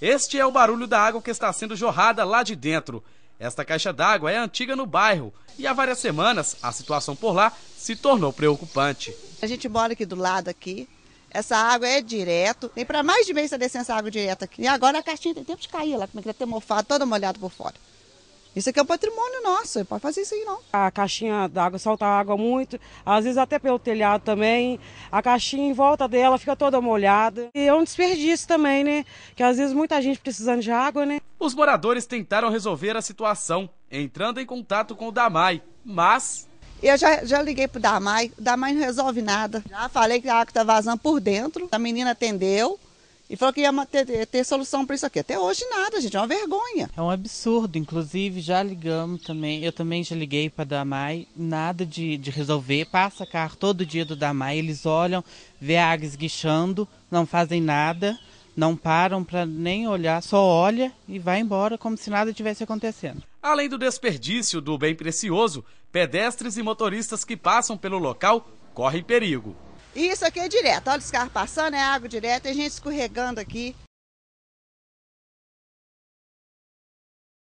Este é o barulho da água que está sendo jorrada lá de dentro. Esta caixa d'água é antiga no bairro e há várias semanas a situação por lá se tornou preocupante. A gente mora aqui do lado aqui. Essa água é direto. Tem para mais de mês está descendo essa água direta aqui. E agora a caixinha tem tempo de cair lá, como é que ela tem mofado, toda molhada por fora. Isso aqui é o patrimônio nosso, pode fazer isso aí não. A caixinha d'água solta água muito, às vezes até pelo telhado também. A caixinha em volta dela fica toda molhada. E é um desperdício também, né? Que às vezes muita gente precisando de água, né? Os moradores tentaram resolver a situação, entrando em contato com o Damai, mas eu já, já liguei pro Damai, o Damai não resolve nada. Já falei que a água tá vazando por dentro, a menina atendeu, e falou que ia ter, ter solução para isso aqui. Até hoje nada, gente, é uma vergonha. É um absurdo. Inclusive, já ligamos também. Eu também já liguei para Damai, nada de, de resolver. Passa carro todo dia do Damai, eles olham, vê a água esguichando, não fazem nada, não param para nem olhar, só olha e vai embora como se nada tivesse acontecendo. Além do desperdício do bem precioso, pedestres e motoristas que passam pelo local correm perigo. E isso aqui é direto. Olha os carros passando, é água direta tem gente escorregando aqui.